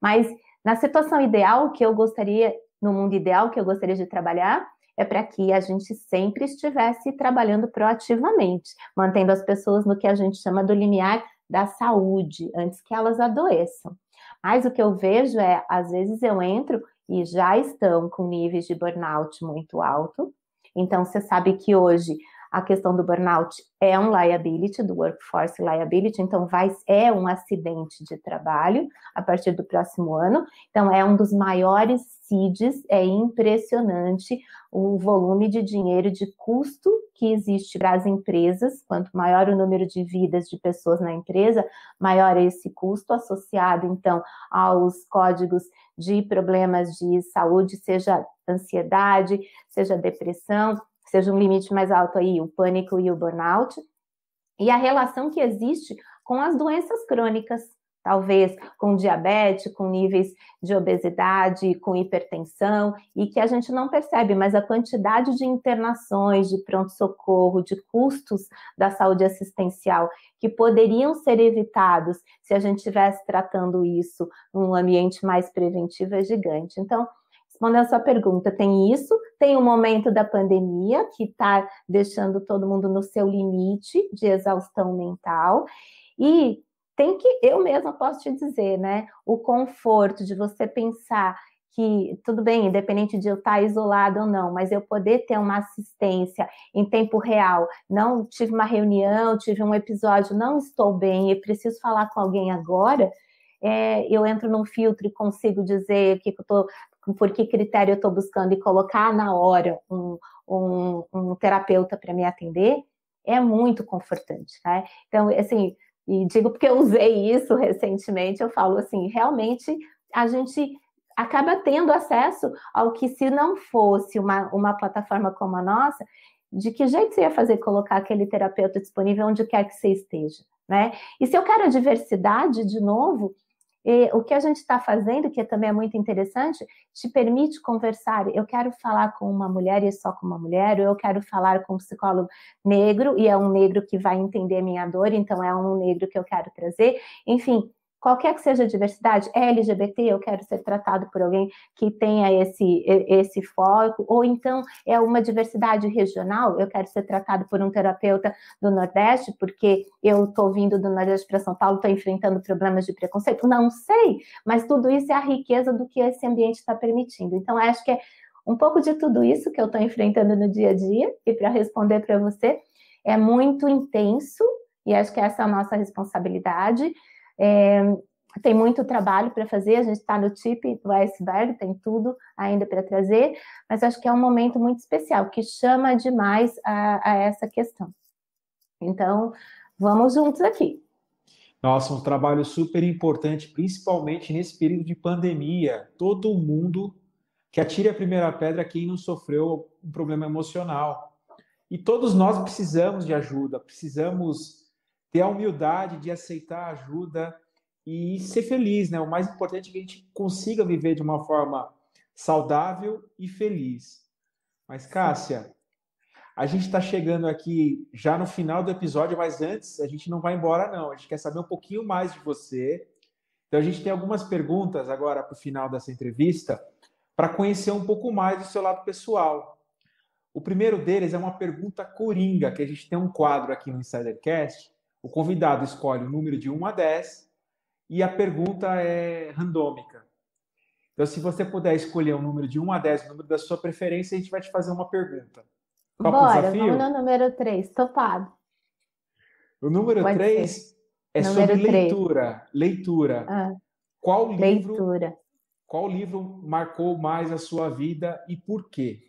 Mas na situação ideal que eu gostaria, no mundo ideal que eu gostaria de trabalhar, é para que a gente sempre estivesse trabalhando proativamente, mantendo as pessoas no que a gente chama do limiar da saúde, antes que elas adoeçam. Mas o que eu vejo é, às vezes eu entro e já estão com níveis de burnout muito alto. Então, você sabe que hoje a questão do burnout é um liability, do workforce liability, então vai, é um acidente de trabalho a partir do próximo ano. Então, é um dos maiores CIDs, é impressionante o volume de dinheiro de custo que existe para as empresas. Quanto maior o número de vidas de pessoas na empresa, maior é esse custo associado, então, aos códigos de problemas de saúde, seja ansiedade, seja depressão seja um limite mais alto aí, o pânico e o burnout, e a relação que existe com as doenças crônicas, talvez com diabetes, com níveis de obesidade, com hipertensão, e que a gente não percebe, mas a quantidade de internações, de pronto-socorro, de custos da saúde assistencial que poderiam ser evitados se a gente estivesse tratando isso num ambiente mais preventivo é gigante. Então, respondendo a sua pergunta, tem isso, tem o momento da pandemia, que está deixando todo mundo no seu limite de exaustão mental, e tem que, eu mesma posso te dizer, né? O conforto de você pensar que, tudo bem, independente de eu estar tá isolado ou não, mas eu poder ter uma assistência em tempo real. Não tive uma reunião, tive um episódio, não estou bem e preciso falar com alguém agora. É, eu entro num filtro e consigo dizer o que, que eu estou por que critério eu estou buscando e colocar na hora um, um, um terapeuta para me atender, é muito confortante, né? Então, assim, e digo porque eu usei isso recentemente, eu falo assim, realmente a gente acaba tendo acesso ao que se não fosse uma, uma plataforma como a nossa, de que jeito você ia fazer colocar aquele terapeuta disponível onde quer que você esteja, né? E se eu quero a diversidade de novo, e o que a gente está fazendo, que também é muito interessante, te permite conversar. Eu quero falar com uma mulher e só com uma mulher, ou eu quero falar com um psicólogo negro e é um negro que vai entender minha dor, então é um negro que eu quero trazer. Enfim, qualquer que seja a diversidade, é LGBT, eu quero ser tratado por alguém que tenha esse, esse foco, ou então é uma diversidade regional, eu quero ser tratado por um terapeuta do Nordeste, porque eu estou vindo do Nordeste para São Paulo, estou enfrentando problemas de preconceito. Não sei, mas tudo isso é a riqueza do que esse ambiente está permitindo. Então, acho que é um pouco de tudo isso que eu estou enfrentando no dia a dia, e para responder para você, é muito intenso, e acho que essa é a nossa responsabilidade. É, tem muito trabalho para fazer, a gente está no tip do iceberg, tem tudo ainda para trazer, mas acho que é um momento muito especial, que chama demais a, a essa questão. Então, vamos juntos aqui. Nossa, um trabalho super importante, principalmente nesse período de pandemia. Todo mundo que atire a primeira pedra quem não sofreu um problema emocional. E todos nós precisamos de ajuda, precisamos ter a humildade de aceitar ajuda e ser feliz, né? O mais importante é que a gente consiga viver de uma forma saudável e feliz. Mas, Cássia, a gente está chegando aqui já no final do episódio, mas antes a gente não vai embora, não. A gente quer saber um pouquinho mais de você. Então, a gente tem algumas perguntas agora para o final dessa entrevista para conhecer um pouco mais do seu lado pessoal. O primeiro deles é uma pergunta coringa, que a gente tem um quadro aqui no Insidercast, o convidado escolhe o número de 1 a 10 e a pergunta é randômica. Então, se você puder escolher um número de 1 a 10, o número da sua preferência, a gente vai te fazer uma pergunta. Topa Bora, desafio? vamos no número 3, topado. O número Pode 3 ser. é número sobre 3. leitura. Leitura. Ah, qual livro, leitura. Qual livro marcou mais a sua vida e por quê?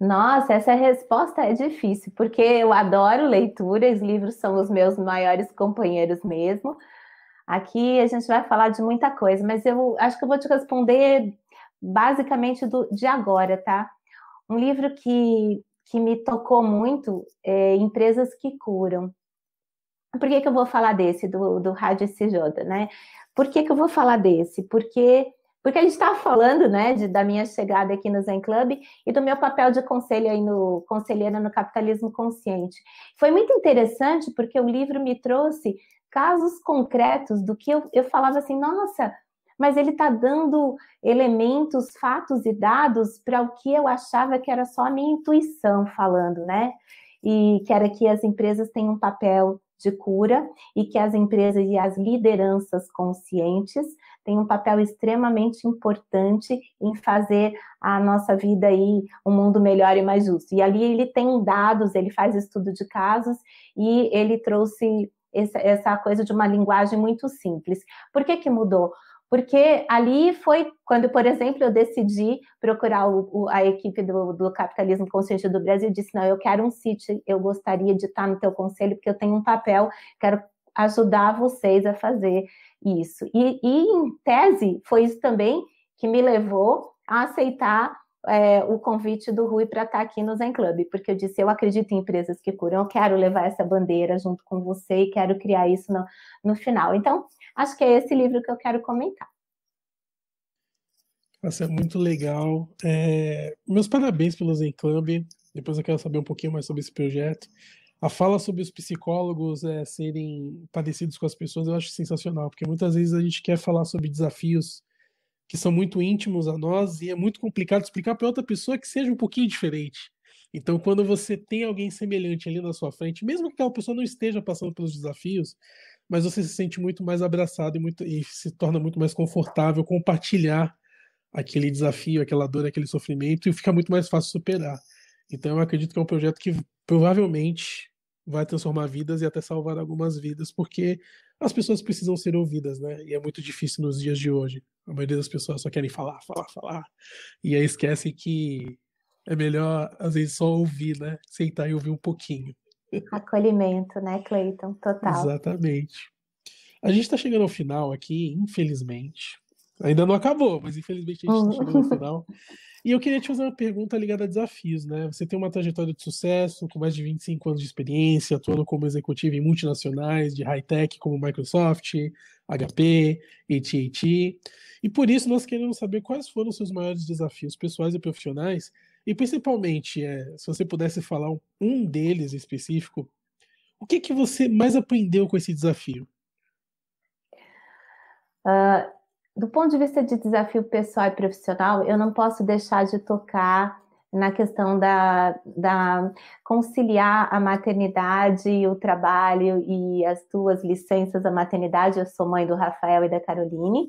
Nossa, essa resposta é difícil, porque eu adoro leitura, os livros são os meus maiores companheiros mesmo. Aqui a gente vai falar de muita coisa, mas eu acho que eu vou te responder basicamente do, de agora, tá? Um livro que, que me tocou muito é Empresas que Curam. Por que, que eu vou falar desse, do, do Rádio Sijoda, né? Por que, que eu vou falar desse? Porque porque a gente estava tá falando, né, de, da minha chegada aqui no Zen Club e do meu papel de conselho aí no conselheira no capitalismo consciente. Foi muito interessante porque o livro me trouxe casos concretos do que eu, eu falava assim, nossa, mas ele está dando elementos, fatos e dados para o que eu achava que era só a minha intuição falando, né? E que era que as empresas têm um papel de cura e que as empresas e as lideranças conscientes tem um papel extremamente importante em fazer a nossa vida aí um mundo melhor e mais justo. E ali ele tem dados, ele faz estudo de casos e ele trouxe essa coisa de uma linguagem muito simples. Por que que mudou? Porque ali foi quando, por exemplo, eu decidi procurar o, a equipe do, do, Capitalismo Consciente do Brasil, disse, não, eu quero um sítio, eu gostaria de estar no teu conselho, porque eu tenho um papel, quero ajudar vocês a fazer isso. E, e em tese, foi isso também que me levou a aceitar é, o convite do Rui para estar tá aqui no Zen Club, porque eu disse: eu acredito em empresas que curam, eu quero levar essa bandeira junto com você e quero criar isso no, no final. Então, acho que é esse livro que eu quero comentar. Nossa, é muito legal. É, meus parabéns pelo Zen Club. Depois eu quero saber um pouquinho mais sobre esse projeto a fala sobre os psicólogos é, serem parecidos com as pessoas eu acho sensacional, porque muitas vezes a gente quer falar sobre desafios que são muito íntimos a nós e é muito complicado explicar para outra pessoa que seja um pouquinho diferente. Então, quando você tem alguém semelhante ali na sua frente, mesmo que aquela pessoa não esteja passando pelos desafios, mas você se sente muito mais abraçado e, muito, e se torna muito mais confortável compartilhar aquele desafio, aquela dor, aquele sofrimento e fica muito mais fácil superar. Então, eu acredito que é um projeto que provavelmente vai transformar vidas e até salvar algumas vidas, porque as pessoas precisam ser ouvidas, né? E é muito difícil nos dias de hoje. A maioria das pessoas só querem falar, falar, falar. E aí esquece que é melhor, às vezes, só ouvir, né? Sentar e ouvir um pouquinho. Acolhimento, né, Cleiton? Total. Exatamente. A gente está chegando ao final aqui, infelizmente. Ainda não acabou, mas infelizmente a gente está hum. chegando ao final. E eu queria te fazer uma pergunta ligada a desafios, né? Você tem uma trajetória de sucesso, com mais de 25 anos de experiência, atuando como executivo em multinacionais de high-tech como Microsoft, HP, AT&T. E por isso nós queremos saber quais foram os seus maiores desafios pessoais e profissionais, e principalmente, é, se você pudesse falar um deles específico, o que que você mais aprendeu com esse desafio? Uh, do ponto de vista de desafio pessoal e profissional, eu não posso deixar de tocar na questão da, da conciliar a maternidade e o trabalho e as tuas licenças à maternidade. Eu sou mãe do Rafael e da Caroline,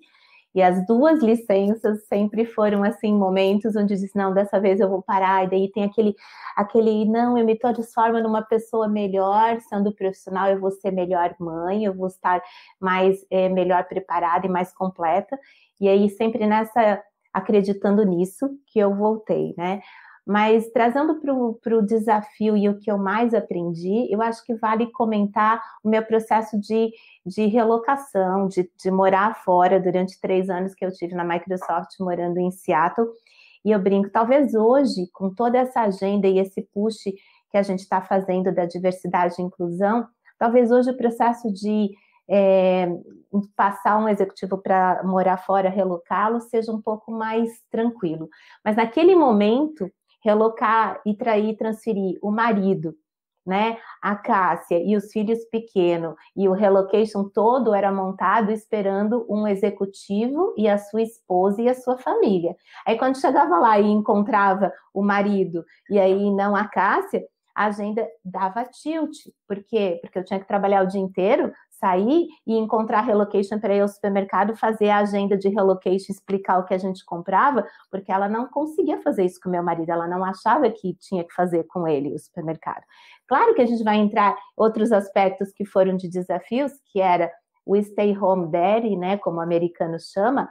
e as duas licenças sempre foram assim momentos onde eu disse não, dessa vez eu vou parar. E daí tem aquele aquele não, eu me transformo numa pessoa melhor, sendo profissional eu vou ser melhor mãe, eu vou estar mais é, melhor preparada e mais completa. E aí sempre nessa acreditando nisso que eu voltei, né? Mas trazendo para o desafio e o que eu mais aprendi, eu acho que vale comentar o meu processo de, de relocação, de, de morar fora durante três anos que eu tive na Microsoft morando em Seattle. E eu brinco, talvez hoje, com toda essa agenda e esse push que a gente está fazendo da diversidade e inclusão, talvez hoje o processo de é, passar um executivo para morar fora, relocá-lo, seja um pouco mais tranquilo. Mas naquele momento, relocar e trair, transferir o marido, né, a Cássia e os filhos pequenos, e o relocation todo era montado esperando um executivo e a sua esposa e a sua família. Aí quando chegava lá e encontrava o marido e aí não a Cássia, a agenda dava tilt. Por quê? Porque eu tinha que trabalhar o dia inteiro sair e encontrar relocation para ir ao supermercado, fazer a agenda de relocation, explicar o que a gente comprava, porque ela não conseguia fazer isso com meu marido, ela não achava que tinha que fazer com ele o supermercado. Claro que a gente vai entrar outros aspectos que foram de desafios, que era o stay home daddy, né, como o americano chama,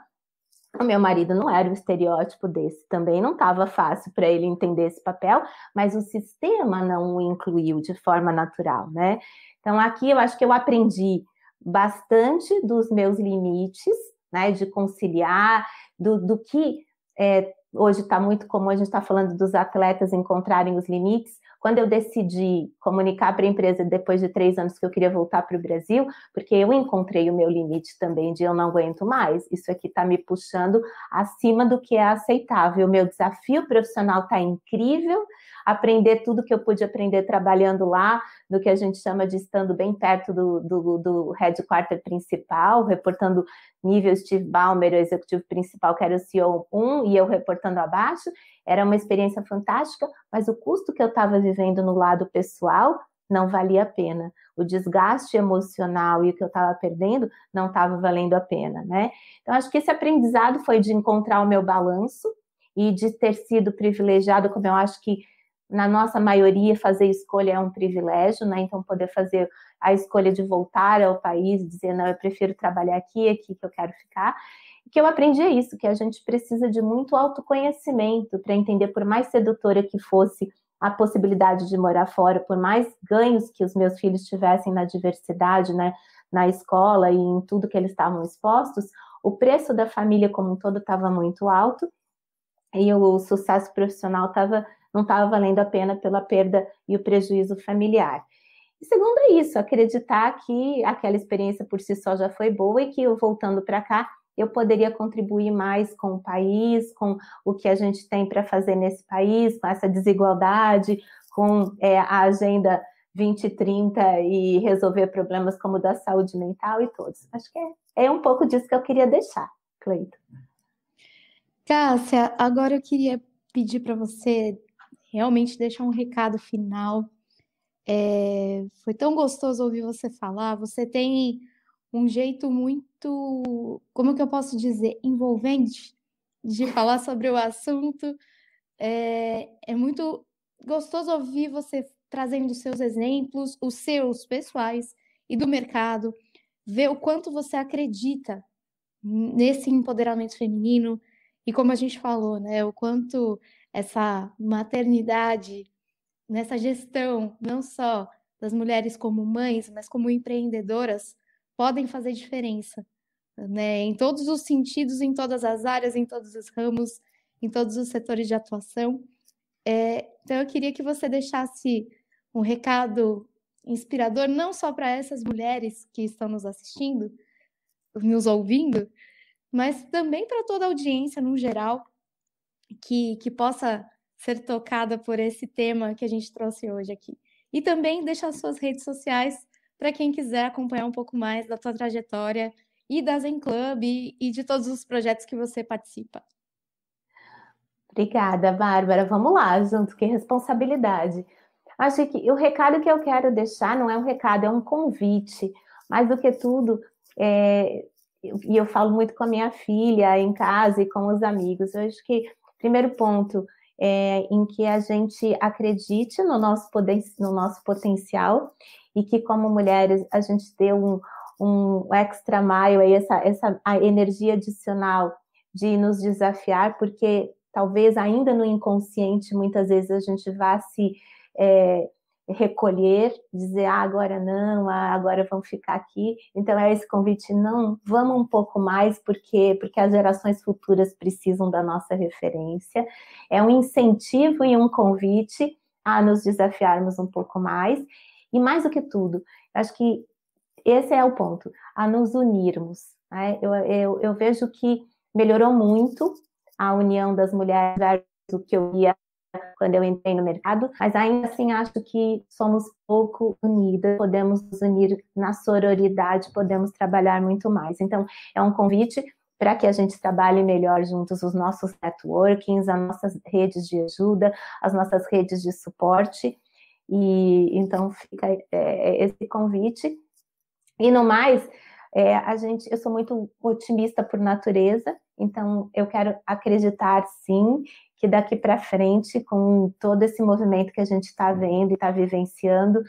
o meu marido não era o estereótipo desse, também não estava fácil para ele entender esse papel, mas o sistema não o incluiu de forma natural, né? Então aqui eu acho que eu aprendi bastante dos meus limites, né? De conciliar, do, do que é, hoje está muito comum, a gente está falando dos atletas encontrarem os limites. Quando eu decidi comunicar para a empresa depois de três anos que eu queria voltar para o Brasil, porque eu encontrei o meu limite também de eu não aguento mais, isso aqui está me puxando acima do que é aceitável. O meu desafio profissional está incrível, aprender tudo que eu pude aprender trabalhando lá, do que a gente chama de estando bem perto do, do, do headquarter principal, reportando nível Steve Ballmer, o executivo principal, que era o CEO 1, e eu reportando abaixo, era uma experiência fantástica, mas o custo que eu estava vivendo no lado pessoal não valia a pena. O desgaste emocional e o que eu estava perdendo não estava valendo a pena, né? Então, acho que esse aprendizado foi de encontrar o meu balanço e de ter sido privilegiado, como eu acho que na nossa maioria fazer escolha é um privilégio, né? Então, poder fazer a escolha de voltar ao país, dizer, não, eu prefiro trabalhar aqui, é aqui que eu quero ficar que eu aprendi é isso, que a gente precisa de muito autoconhecimento para entender, por mais sedutora que fosse a possibilidade de morar fora, por mais ganhos que os meus filhos tivessem na diversidade, né, na escola e em tudo que eles estavam expostos, o preço da família como um todo estava muito alto e o sucesso profissional tava, não estava valendo a pena pela perda e o prejuízo familiar. E segundo é isso, acreditar que aquela experiência por si só já foi boa e que eu voltando para cá eu poderia contribuir mais com o país, com o que a gente tem para fazer nesse país, com essa desigualdade, com é, a agenda 2030 e resolver problemas como o da saúde mental e todos. Acho que é, é um pouco disso que eu queria deixar, Cleito. Cássia, agora eu queria pedir para você realmente deixar um recado final. É, foi tão gostoso ouvir você falar. Você tem um jeito muito, como que eu posso dizer, envolvente de falar sobre o assunto. É, é muito gostoso ouvir você trazendo os seus exemplos, os seus pessoais e do mercado, ver o quanto você acredita nesse empoderamento feminino e como a gente falou, né, o quanto essa maternidade, nessa gestão, não só das mulheres como mães, mas como empreendedoras, podem fazer diferença, né? Em todos os sentidos, em todas as áreas, em todos os ramos, em todos os setores de atuação. É, então, eu queria que você deixasse um recado inspirador, não só para essas mulheres que estão nos assistindo, nos ouvindo, mas também para toda a audiência no geral, que, que possa ser tocada por esse tema que a gente trouxe hoje aqui. E também deixar suas redes sociais para quem quiser acompanhar um pouco mais da tua trajetória e da Zen Club e, e de todos os projetos que você participa. Obrigada, Bárbara. Vamos lá, junto, que responsabilidade. Acho que o recado que eu quero deixar não é um recado, é um convite. Mais do que tudo, é, e eu falo muito com a minha filha em casa e com os amigos. Eu acho que primeiro ponto é em que a gente acredite no nosso poder, no nosso potencial e que, como mulheres, a gente dê um, um extra maio aí, essa, essa a energia adicional de nos desafiar, porque talvez ainda no inconsciente, muitas vezes a gente vá se é, recolher, dizer, ah, agora não, ah, agora vamos ficar aqui. Então é esse convite, não, vamos um pouco mais, porque, porque as gerações futuras precisam da nossa referência. É um incentivo e um convite a nos desafiarmos um pouco mais. E mais do que tudo, acho que esse é o ponto, a nos unirmos. Né? Eu, eu, eu, vejo que melhorou muito a união das mulheres, do que eu ia quando eu entrei no mercado, mas ainda assim acho que somos pouco unidas, podemos nos unir na sororidade, podemos trabalhar muito mais. Então, é um convite para que a gente trabalhe melhor juntos os nossos networkings, as nossas redes de ajuda, as nossas redes de suporte e então fica é, é, esse convite. E no mais, é, a gente, eu sou muito otimista por natureza, então eu quero acreditar sim que daqui para frente, com todo esse movimento que a gente está vendo e está vivenciando,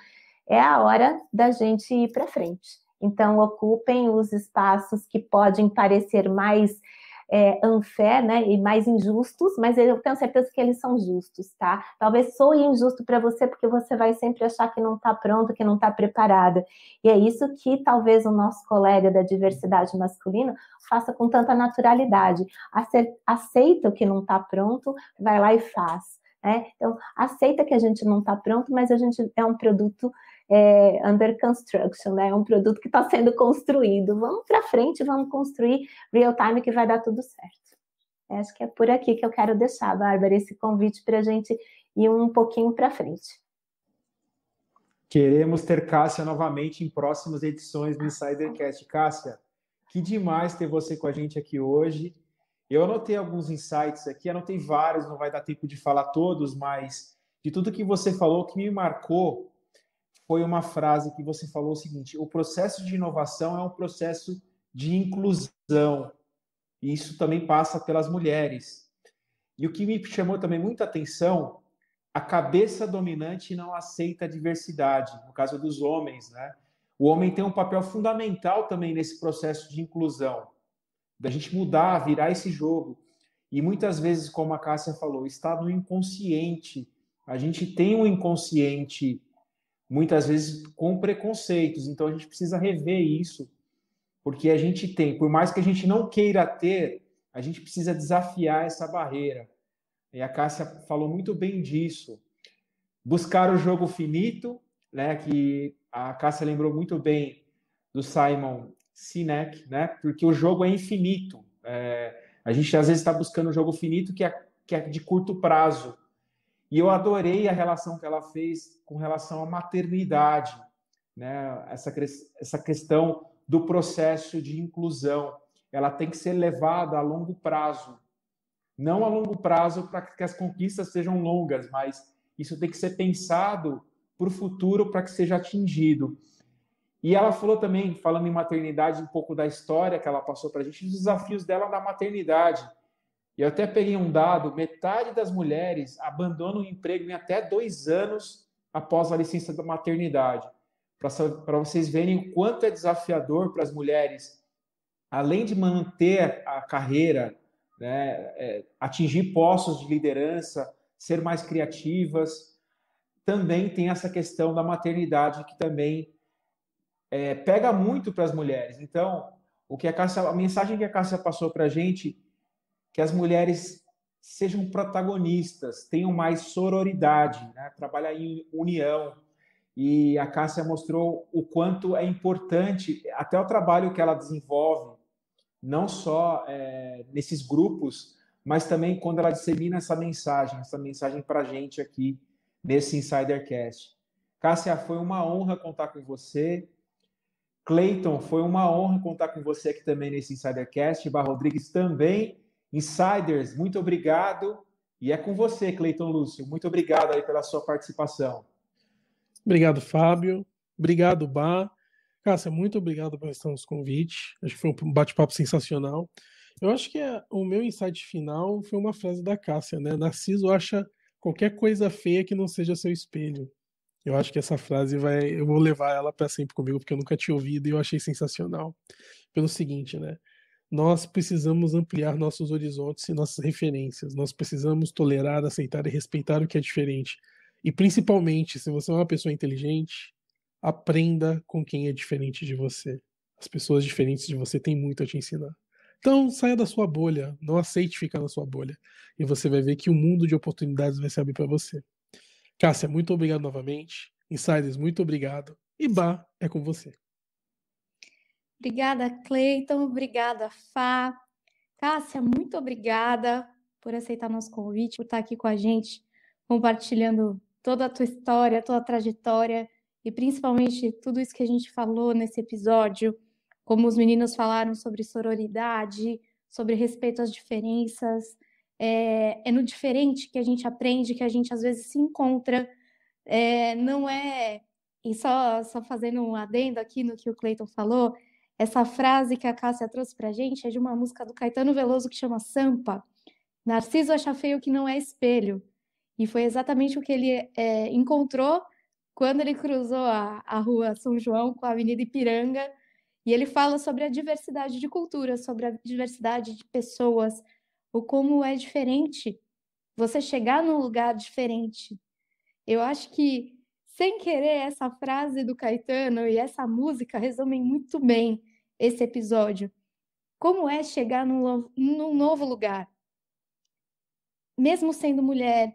é a hora da gente ir para frente. Então ocupem os espaços que podem parecer mais é, unfair, né, e mais injustos, mas eu tenho certeza que eles são justos, tá? Talvez soe injusto para você porque você vai sempre achar que não está pronto, que não está preparada. E é isso que talvez o nosso colega da diversidade masculina faça com tanta naturalidade. Aceita o que não está pronto, vai lá e faz. Né? Então, aceita que a gente não está pronto, mas a gente é um produto é, under construction, né? É um produto que está sendo construído. Vamos para frente, vamos construir real time que vai dar tudo certo. Acho que é por aqui que eu quero deixar, Bárbara, esse convite para a gente ir um pouquinho para frente. Queremos ter Cássia novamente em próximas edições do Insidercast. Cássia, que demais ter você com a gente aqui hoje. Eu anotei alguns insights aqui, anotei vários, não vai dar tempo de falar todos, mas de tudo que você falou, que me marcou foi uma frase que você falou o seguinte: o processo de inovação é um processo de inclusão. E isso também passa pelas mulheres. E o que me chamou também muita atenção, a cabeça dominante não aceita a diversidade, no caso dos homens, né? O homem tem um papel fundamental também nesse processo de inclusão, da gente mudar, virar esse jogo. E muitas vezes, como a Cássia falou, está no inconsciente. A gente tem um inconsciente muitas vezes com preconceitos. Então a gente precisa rever isso, porque a gente tem, por mais que a gente não queira ter, a gente precisa desafiar essa barreira. E a Cássia falou muito bem disso. Buscar o jogo finito, né, que a Cássia lembrou muito bem do Simon Sinek, né, porque o jogo é infinito. É, a gente às vezes está buscando um jogo finito que é, que é de curto prazo, e eu adorei a relação que ela fez com relação à maternidade, né? essa, essa questão do processo de inclusão. Ela tem que ser levada a longo prazo. Não a longo prazo para que as conquistas sejam longas, mas isso tem que ser pensado para o futuro para que seja atingido. E ela falou também, falando em maternidade, um pouco da história que ela passou para a gente, os desafios dela na maternidade. E eu até peguei um dado: metade das mulheres abandonam o emprego em até dois anos após a licença da maternidade. Para vocês verem o quanto é desafiador para as mulheres, além de manter a carreira, né, é, atingir postos de liderança, ser mais criativas, também tem essa questão da maternidade que também é, pega muito para as mulheres. Então, o que a, Cássia, a mensagem que a Cássia passou para a gente que as mulheres sejam protagonistas, tenham mais sororidade, né? trabalhar em união. E a Cássia mostrou o quanto é importante, até o trabalho que ela desenvolve, não só é, nesses grupos, mas também quando ela dissemina essa mensagem, essa mensagem para a gente aqui nesse Insidercast. Cássia, foi uma honra contar com você. Clayton foi uma honra contar com você aqui também nesse Insidercast. Bar Rodrigues também. Insiders, muito obrigado. E é com você, Cleiton Lúcio. Muito obrigado aí pela sua participação. Obrigado, Fábio. Obrigado, Bá. Cássia, muito obrigado por estar nos convite. Acho que foi um bate-papo sensacional. Eu acho que é, o meu insight final foi uma frase da Cássia, né? Narciso acha qualquer coisa feia que não seja seu espelho. Eu acho que essa frase vai, eu vou levar ela para sempre comigo porque eu nunca tinha ouvido e eu achei sensacional. Pelo seguinte, né? nós precisamos ampliar nossos horizontes e nossas referências. Nós precisamos tolerar, aceitar e respeitar o que é diferente. E principalmente, se você é uma pessoa inteligente, aprenda com quem é diferente de você. As pessoas diferentes de você têm muito a te ensinar. Então, saia da sua bolha, não aceite ficar na sua bolha, e você vai ver que o um mundo de oportunidades vai se abrir para você. Cássia, muito obrigado novamente. Insiders, muito obrigado. E Bah, é com você. Obrigada, Cleiton. Obrigada, Fá. Cássia, muito obrigada por aceitar nosso convite, por estar aqui com a gente, compartilhando toda a tua história, toda a trajetória e principalmente tudo isso que a gente falou nesse episódio, como os meninos falaram sobre sororidade, sobre respeito às diferenças. É, é no diferente que a gente aprende, que a gente às vezes se encontra. É, não é. E só, só fazendo um adendo aqui no que o Cleiton falou, essa frase que a Cássia trouxe para a gente é de uma música do Caetano Veloso que chama Sampa. Narciso acha feio que não é espelho. E foi exatamente o que ele é, encontrou quando ele cruzou a, a rua São João com a Avenida Ipiranga. E ele fala sobre a diversidade de culturas, sobre a diversidade de pessoas, o como é diferente você chegar num lugar diferente. Eu acho que sem querer, essa frase do Caetano e essa música resumem muito bem esse episódio. Como é chegar num, num novo lugar? Mesmo sendo mulher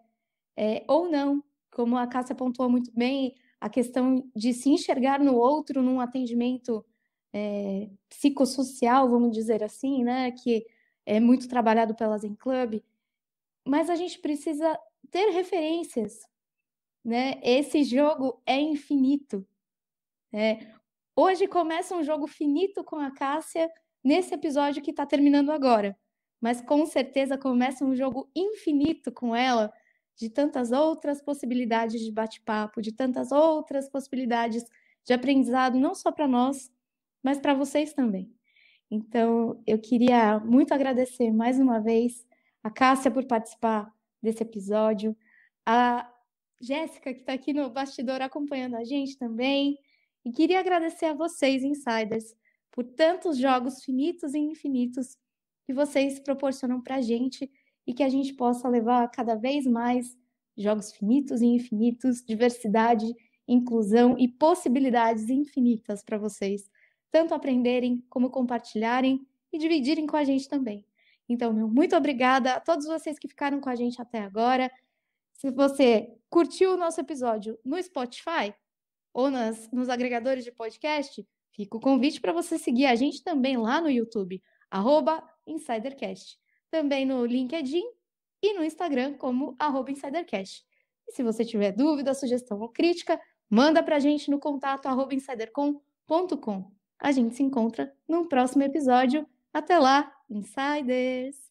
é, ou não, como a Cássia pontuou muito bem, a questão de se enxergar no outro num atendimento é, psicossocial, vamos dizer assim, né, que é muito trabalhado pelas em club, mas a gente precisa ter referências né? Esse jogo é infinito. Né? Hoje começa um jogo finito com a Cássia nesse episódio que está terminando agora, mas com certeza começa um jogo infinito com ela, de tantas outras possibilidades de bate-papo, de tantas outras possibilidades de aprendizado, não só para nós, mas para vocês também. Então, eu queria muito agradecer mais uma vez a Cássia por participar desse episódio, a Jéssica, que está aqui no bastidor acompanhando a gente também. E queria agradecer a vocês, insiders, por tantos jogos finitos e infinitos que vocês proporcionam para a gente e que a gente possa levar cada vez mais jogos finitos e infinitos, diversidade, inclusão e possibilidades infinitas para vocês, tanto aprenderem como compartilharem e dividirem com a gente também. Então, meu muito obrigada a todos vocês que ficaram com a gente até agora. Se você curtiu o nosso episódio no Spotify ou nas, nos agregadores de podcast, fica o convite para você seguir a gente também lá no YouTube, InsiderCast. Também no LinkedIn e no Instagram como InsiderCast. E se você tiver dúvida, sugestão ou crítica, manda para a gente no contato insidercom.com. A gente se encontra num próximo episódio. Até lá, Insiders!